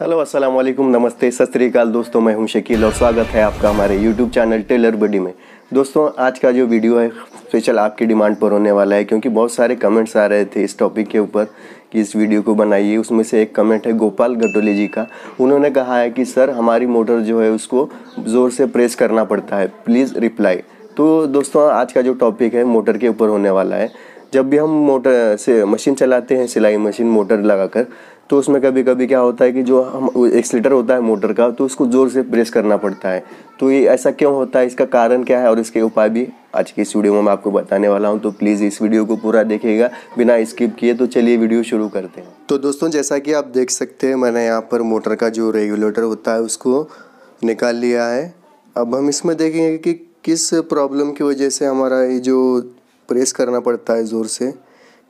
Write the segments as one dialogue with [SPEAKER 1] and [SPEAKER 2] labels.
[SPEAKER 1] hello अस्सलाम वालेकुम नमस्ते सत श्रीकाल दोस्तों मैं हूं शकील और स्वागत है आपका हमारे यूट्यूब चैनल टेलर बडी में दोस्तों आज का जो वीडियो है स्पेशल आपकी डिमांड पर होने वाला है क्योंकि बहुत सारे कमेंट्स आ रहे थे इस टॉपिक के ऊपर कि इस वीडियो को बनाइए उसमें से एक कमेंट है गोपाल गटोले जी का उन्होंने कहा है कि सर हमारी मोटर जो है उसको ज़ोर से प्रेस करना पड़ता है प्लीज़ रिप्लाई तो दोस्तों आज का जो टॉपिक है मोटर के ऊपर होने वाला है जब भी हम मोटर से मशीन चलाते हैं सिलाई मशीन मोटर लगाकर तो उसमें कभी कभी क्या होता है कि जो हम एक्सलेटर होता है मोटर का तो उसको ज़ोर से प्रेस करना पड़ता है तो ये ऐसा क्यों होता है इसका कारण क्या है और इसके उपाय भी आज की इस वीडियो में मैं आपको बताने वाला हूँ तो प्लीज़ इस वीडियो को पूरा देखिएगा बिना स्किप किए तो चलिए वीडियो शुरू करते हैं तो दोस्तों जैसा कि आप देख सकते हैं मैंने यहाँ पर मोटर का जो रेगुलेटर होता है उसको निकाल लिया है अब हम इसमें देखेंगे कि किस प्रॉब्लम की वजह से हमारा ये जो प्रेस करना पड़ता है ज़ोर से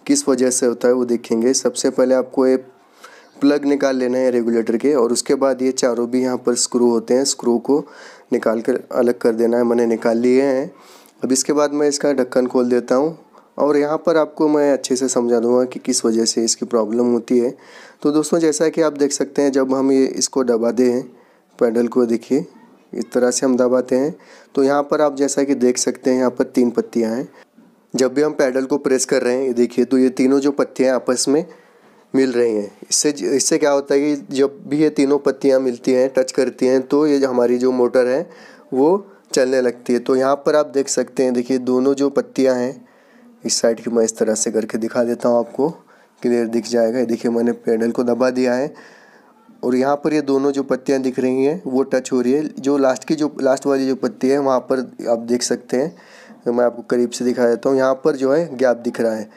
[SPEAKER 1] किस वजह से होता है वो देखेंगे सबसे पहले आपको ये प्लग निकाल लेना है रेगुलेटर के और उसके बाद ये चारों भी यहाँ पर स्क्रू होते हैं स्क्रू को निकाल कर अलग कर देना है मैंने निकाल लिए हैं अब इसके बाद मैं इसका ढक्कन खोल देता हूँ और यहाँ पर आपको मैं अच्छे से समझा दूँगा कि किस वजह से इसकी प्रॉब्लम होती है तो दोस्तों जैसा कि आप देख सकते हैं जब हम ये इसको दबा दें पैडल को देखिए इस तरह से हम दबाते हैं तो यहाँ पर आप जैसा कि देख सकते हैं यहाँ पर तीन पत्तियाँ हैं जब भी हम पैडल को प्रेस कर रहे हैं ये देखिए तो ये तीनों जो पत्तियाँ आपस में मिल रही हैं इससे इससे क्या होता है कि जब भी ये तीनों पत्तियाँ मिलती हैं टच करती हैं तो ये हमारी जो मोटर है वो चलने लगती है तो यहाँ पर आप देख सकते हैं देखिए दोनों जो पत्तियाँ हैं इस साइड की मैं इस तरह से करके दिखा देता हूँ आपको क्लियर दिख जाएगा देखिए मैंने पैडल को दबा दिया है और यहाँ पर ये दोनों जो पत्तियाँ दिख रही हैं वो टच हो रही है जो लास्ट की जो लास्ट वाली जो पत्ती है वहाँ पर आप देख सकते हैं तो मैं आपको करीब से दिखा देता हूँ यहाँ पर जो है गैप दिख रहा है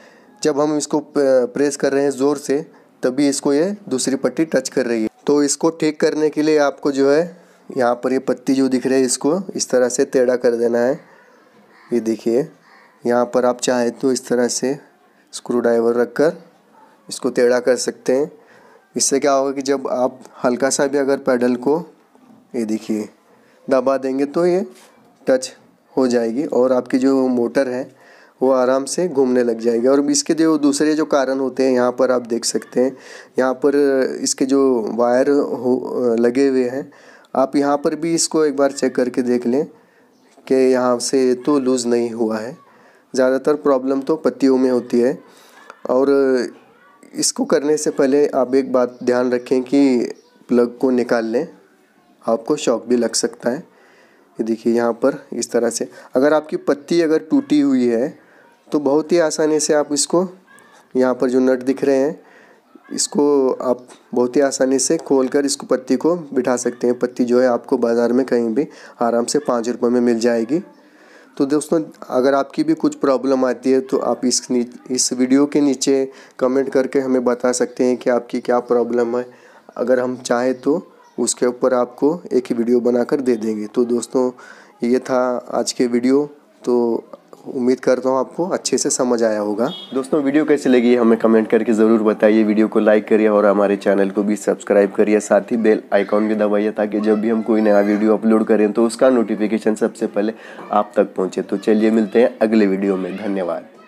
[SPEAKER 1] जब हम इसको प्रेस कर रहे हैं ज़ोर से तभी इसको ये दूसरी पट्टी टच कर रही है तो इसको ठीक करने के लिए आपको जो है यहाँ पर ये पत्ती जो दिख रही है इसको इस तरह से टेढ़ा कर देना है ये देखिए यहाँ पर आप चाहे तो इस तरह से स्क्रू ड्राइवर रख कर इसको टेढ़ा कर सकते हैं इससे क्या होगा कि जब आप हल्का सा भी अगर पैडल को ये देखिए दबा देंगे तो ये टच हो जाएगी और आपकी जो मोटर है वो आराम से घूमने लग जाएगी और इसके जो दूसरे जो कारण होते हैं यहाँ पर आप देख सकते हैं यहाँ पर इसके जो वायर हो लगे हुए हैं आप यहाँ पर भी इसको एक बार चेक करके देख लें कि यहाँ से तो लूज़ नहीं हुआ है ज़्यादातर प्रॉब्लम तो पत्तियों में होती है और इसको करने से पहले आप एक बात ध्यान रखें कि प्लग को निकाल लें आपको शॉक भी लग सकता है ये देखिए यहाँ पर इस तरह से अगर आपकी पत्ती अगर टूटी हुई है तो बहुत ही आसानी से आप इसको यहाँ पर जो नट दिख रहे हैं इसको आप बहुत ही आसानी से खोल कर इसको पत्ती को बिठा सकते हैं पत्ती जो है आपको बाज़ार में कहीं भी आराम से पाँच रुपये में मिल जाएगी तो दोस्तों अगर आपकी भी कुछ प्रॉब्लम आती है तो आप इस इस वीडियो के नीचे कमेंट करके हमें बता सकते हैं कि आपकी क्या प्रॉब्लम है अगर हम चाहें तो उसके ऊपर आपको एक ही वीडियो बनाकर दे देंगे तो दोस्तों ये था आज के वीडियो तो उम्मीद करता हूँ आपको अच्छे से समझ आया होगा दोस्तों वीडियो कैसी लगी हमें कमेंट करके ज़रूर बताइए वीडियो को लाइक करिए और हमारे चैनल को भी सब्सक्राइब करिए साथ ही बेल आइकॉन भी दबाइए ताकि जब भी हम कोई नया वीडियो अपलोड करें तो उसका नोटिफिकेशन सबसे पहले आप तक पहुँचे तो चलिए मिलते हैं अगले वीडियो में धन्यवाद